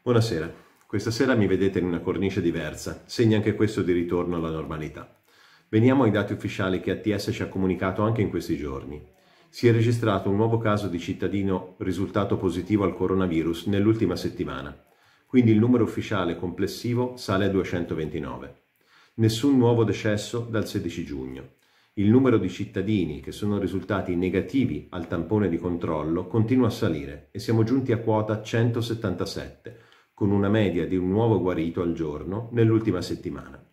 Buonasera, questa sera mi vedete in una cornice diversa, segna anche questo di ritorno alla normalità. Veniamo ai dati ufficiali che ATS ci ha comunicato anche in questi giorni. Si è registrato un nuovo caso di cittadino risultato positivo al coronavirus nell'ultima settimana, quindi il numero ufficiale complessivo sale a 229. Nessun nuovo decesso dal 16 giugno. Il numero di cittadini che sono risultati negativi al tampone di controllo continua a salire e siamo giunti a quota 177, con una media di un nuovo guarito al giorno nell'ultima settimana.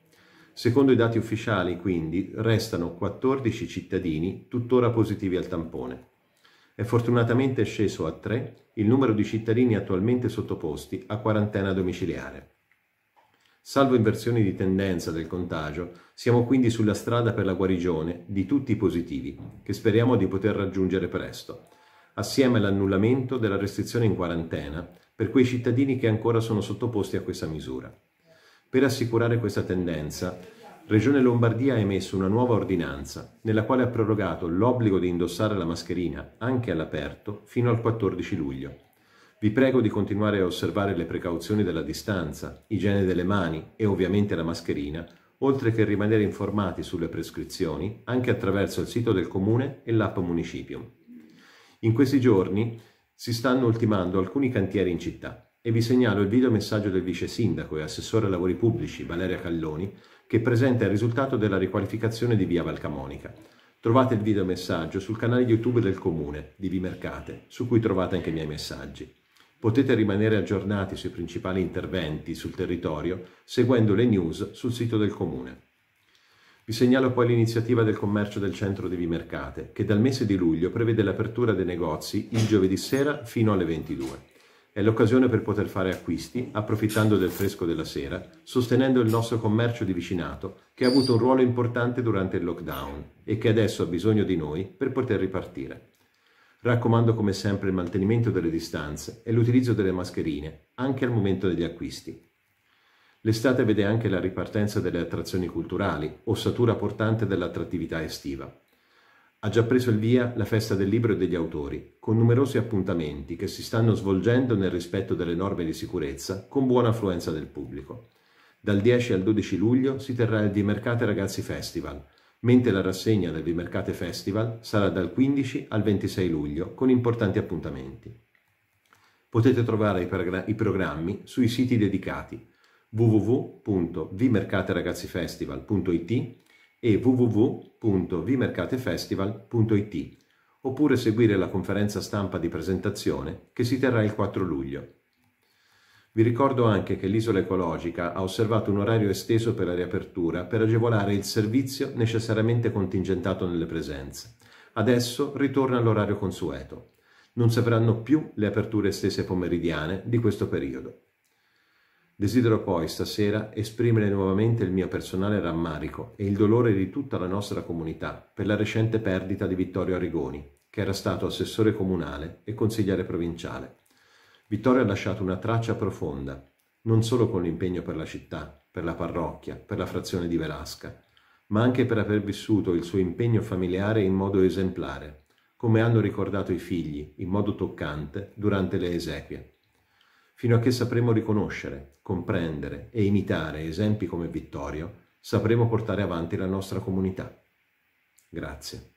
Secondo i dati ufficiali, quindi, restano 14 cittadini tuttora positivi al tampone. È fortunatamente sceso a 3 il numero di cittadini attualmente sottoposti a quarantena domiciliare. Salvo inversioni di tendenza del contagio, siamo quindi sulla strada per la guarigione di tutti i positivi, che speriamo di poter raggiungere presto, assieme all'annullamento della restrizione in quarantena per quei cittadini che ancora sono sottoposti a questa misura. Per assicurare questa tendenza, Regione Lombardia ha emesso una nuova ordinanza nella quale ha prorogato l'obbligo di indossare la mascherina anche all'aperto fino al 14 luglio. Vi prego di continuare a osservare le precauzioni della distanza, igiene delle mani e ovviamente la mascherina, oltre che rimanere informati sulle prescrizioni anche attraverso il sito del comune e l'app Municipium. In questi giorni si stanno ultimando alcuni cantieri in città e vi segnalo il videomessaggio del vice sindaco e assessore ai lavori pubblici Valeria Calloni che presenta il risultato della riqualificazione di via Valcamonica. Trovate il videomessaggio sul canale YouTube del Comune di Vimercate, su cui trovate anche i miei messaggi. Potete rimanere aggiornati sui principali interventi sul territorio seguendo le news sul sito del Comune. Vi segnalo poi l'iniziativa del commercio del centro di Vimercate, che dal mese di luglio prevede l'apertura dei negozi il giovedì sera fino alle 22. È l'occasione per poter fare acquisti, approfittando del fresco della sera, sostenendo il nostro commercio di vicinato, che ha avuto un ruolo importante durante il lockdown e che adesso ha bisogno di noi per poter ripartire. Raccomando come sempre il mantenimento delle distanze e l'utilizzo delle mascherine, anche al momento degli acquisti. L'estate vede anche la ripartenza delle attrazioni culturali, ossatura portante dell'attrattività estiva. Ha già preso il via la festa del libro e degli autori, con numerosi appuntamenti che si stanno svolgendo nel rispetto delle norme di sicurezza, con buona affluenza del pubblico. Dal 10 al 12 luglio si terrà il Dimercate Ragazzi Festival, mentre la rassegna del Dimercate Festival sarà dal 15 al 26 luglio, con importanti appuntamenti. Potete trovare i, i programmi sui siti dedicati www.vmercateragazzifestival.it e www.vmercatefestival.it oppure seguire la conferenza stampa di presentazione che si terrà il 4 luglio. Vi ricordo anche che l'Isola Ecologica ha osservato un orario esteso per la riapertura per agevolare il servizio necessariamente contingentato nelle presenze. Adesso ritorna all'orario consueto. Non si avranno più le aperture estese pomeridiane di questo periodo. Desidero poi stasera esprimere nuovamente il mio personale rammarico e il dolore di tutta la nostra comunità per la recente perdita di Vittorio Arrigoni, che era stato assessore comunale e consigliere provinciale. Vittorio ha lasciato una traccia profonda, non solo con l'impegno per la città, per la parrocchia, per la frazione di Velasca, ma anche per aver vissuto il suo impegno familiare in modo esemplare, come hanno ricordato i figli, in modo toccante, durante le esequie. Fino a che sapremo riconoscere, comprendere e imitare esempi come Vittorio, sapremo portare avanti la nostra comunità. Grazie.